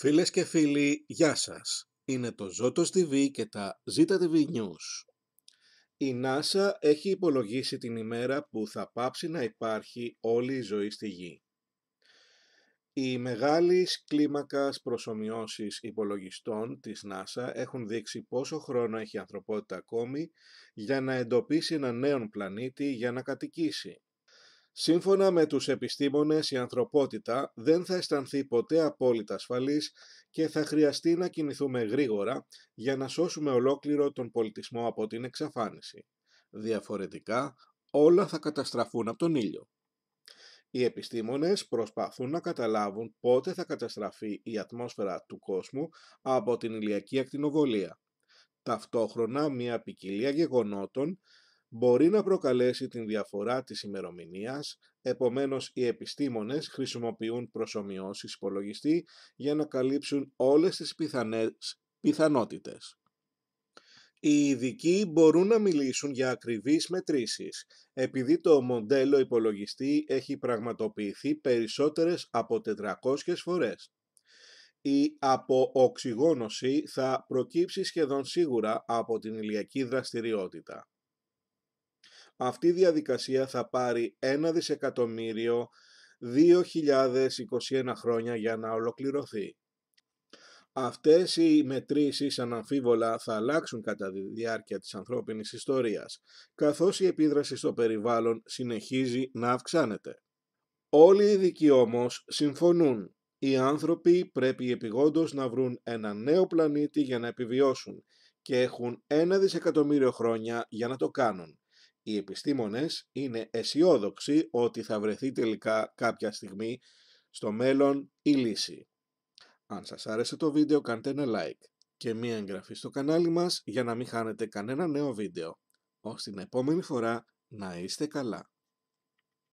Φίλες και φίλοι, γεια σας. Είναι το Zotos TV και τα ZTV TV News. Η NASA έχει υπολογίσει την ημέρα που θα πάψει να υπάρχει όλη η ζωή στη Γη. Οι μεγάλες κλίμακας προσωμιώσεις υπολογιστών της NASA έχουν δείξει πόσο χρόνο έχει η ανθρωπότητα ακόμη για να εντοπίσει έναν νέον πλανήτη για να κατοικήσει. Σύμφωνα με τους επιστήμονες, η ανθρωπότητα δεν θα αισθανθεί ποτέ απόλυτα ασφαλής και θα χρειαστεί να κινηθούμε γρήγορα για να σώσουμε ολόκληρο τον πολιτισμό από την εξαφάνιση. Διαφορετικά, όλα θα καταστραφούν από τον ήλιο. Οι επιστήμονες προσπαθούν να καταλάβουν πότε θα καταστραφεί η ατμόσφαιρα του κόσμου από την ηλιακή ακτινοβολία. Ταυτόχρονα, μια ποικιλία γεγονότων μπορεί να προκαλέσει την διαφορά της ημερομηνίας, επομένως οι επιστήμονες χρησιμοποιούν προσωμιώσεις υπολογιστή για να καλύψουν όλες τις πιθανές πιθανότητες. Οι ειδικοί μπορούν να μιλήσουν για ακριβείς μετρήσεις, επειδή το μοντέλο υπολογιστή έχει πραγματοποιηθεί περισσότερες από 400 φορές. Η αποοξυγόνωση θα προκύψει σχεδόν σίγουρα από την ηλιακή δραστηριότητα αυτή η διαδικασία θα πάρει 1 δισεκατομμύριο 2021 χρόνια για να ολοκληρωθεί. Αυτές οι μετρήσεις αναμφίβολα θα αλλάξουν κατά τη διάρκεια της ανθρώπινης ιστορίας, καθώς η επίδραση στο περιβάλλον συνεχίζει να αυξάνεται. Όλοι οι ειδικοί όμως συμφωνούν. Οι άνθρωποι πρέπει επιγόντως να βρουν ένα νέο πλανήτη για να επιβιώσουν και έχουν 1 δισεκατομμύριο χρόνια για να το κάνουν οι επιστήμονες είναι αισιόδοξοι ότι θα βρεθεί τελικά κάποια στιγμή στο μέλλον η λύση. Αν σας άρεσε το βίντεο κάντε ένα like και μία εγγραφή στο κανάλι μας για να μην χάνετε κανένα νέο βίντεο. Ως την επόμενη φορά να είστε καλά.